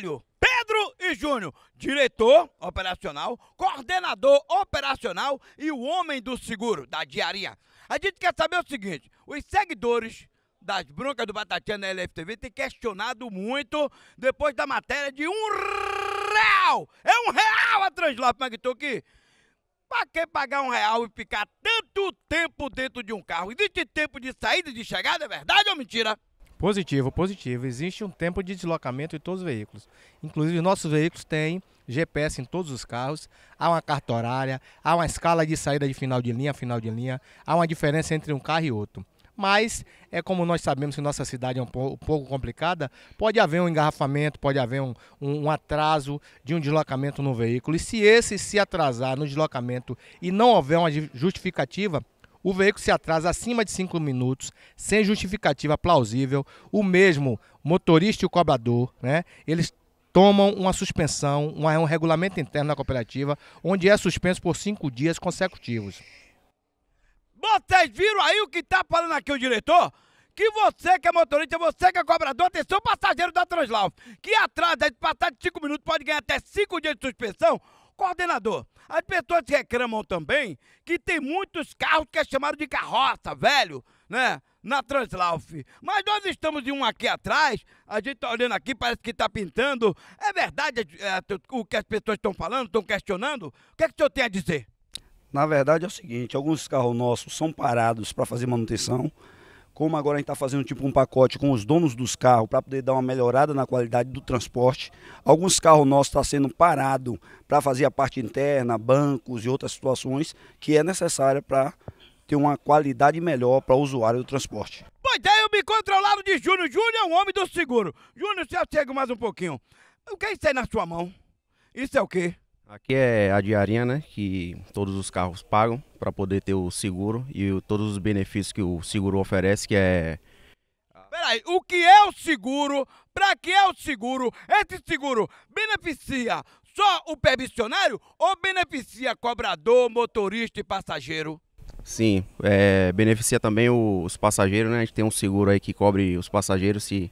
Pedro e Júnior, diretor operacional, coordenador operacional e o homem do seguro, da diaria. A gente quer saber o seguinte: os seguidores das broncas do Batatinha na LFTV têm questionado muito depois da matéria de um real! É um real a Translap aqui? Pra que pagar um real e ficar tanto tempo dentro de um carro? Existe tempo de saída e de chegada, é verdade ou mentira? Positivo, positivo. Existe um tempo de deslocamento de todos os veículos. Inclusive, nossos veículos têm GPS em todos os carros, há uma carta horária, há uma escala de saída de final de linha a final de linha, há uma diferença entre um carro e outro. Mas, é como nós sabemos que nossa cidade é um pouco, um pouco complicada, pode haver um engarrafamento, pode haver um, um, um atraso de um deslocamento no veículo. E se esse se atrasar no deslocamento e não houver uma justificativa, o veículo se atrasa acima de cinco minutos, sem justificativa plausível. O mesmo motorista e o cobrador, né? Eles tomam uma suspensão, um regulamento interno na cooperativa, onde é suspenso por cinco dias consecutivos. Vocês viram aí o que está falando aqui o diretor? que você que é motorista, você que é cobrador, atenção passageiro da Translau, que atrasa de passar de 5 minutos pode ganhar até 5 dias de suspensão coordenador, as pessoas reclamam também que tem muitos carros que é chamado de carroça, velho, né? Na Translauf. Mas nós estamos em um aqui atrás, a gente está olhando aqui, parece que está pintando. É verdade é, o que as pessoas estão falando, estão questionando? O que é que o senhor tem a dizer? Na verdade é o seguinte, alguns carros nossos são parados para fazer manutenção como agora a gente está fazendo tipo um pacote com os donos dos carros para poder dar uma melhorada na qualidade do transporte. Alguns carros nossos estão tá sendo parados para fazer a parte interna, bancos e outras situações que é necessária para ter uma qualidade melhor para o usuário do transporte. Pois é, eu me controlado de Júnior. Júnior é um homem do seguro. Júnior, se chego mais um pouquinho. O que é isso aí na sua mão? Isso é o quê? Aqui é a diarinha, né, que todos os carros pagam para poder ter o seguro e o, todos os benefícios que o seguro oferece, que é Peraí, o que é o seguro? Para que é o seguro? Esse seguro beneficia só o permissionário ou beneficia cobrador, motorista e passageiro? Sim, é, beneficia também os passageiros, né? A gente tem um seguro aí que cobre os passageiros se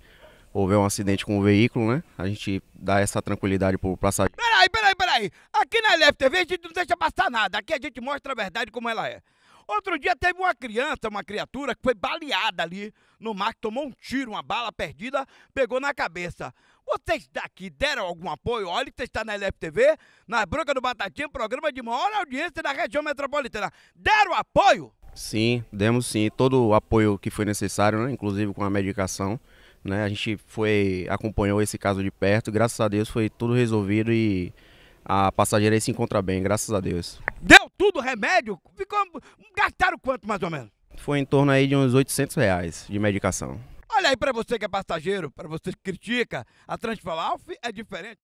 houver um acidente com o veículo, né? A gente dá essa tranquilidade pro passageiro. Peraí, peraí aqui na LFTV a gente não deixa passar nada. Aqui a gente mostra a verdade como ela é. Outro dia teve uma criança, uma criatura que foi baleada ali no mar, tomou um tiro, uma bala perdida, pegou na cabeça. Vocês daqui deram algum apoio? Olha que você está na LFTV, na Branca do Batatinha, programa de maior audiência da região metropolitana. Deram apoio? Sim, demos sim, todo o apoio que foi necessário, né? inclusive com a medicação. Né? A gente foi acompanhou esse caso de perto, graças a Deus foi tudo resolvido e a passageira aí se encontra bem, graças a Deus. Deu tudo remédio? Ficou, gastaram quanto mais ou menos? Foi em torno aí de uns 800 reais de medicação. Olha aí para você que é passageiro, para você que critica, a Transfalalf é diferente.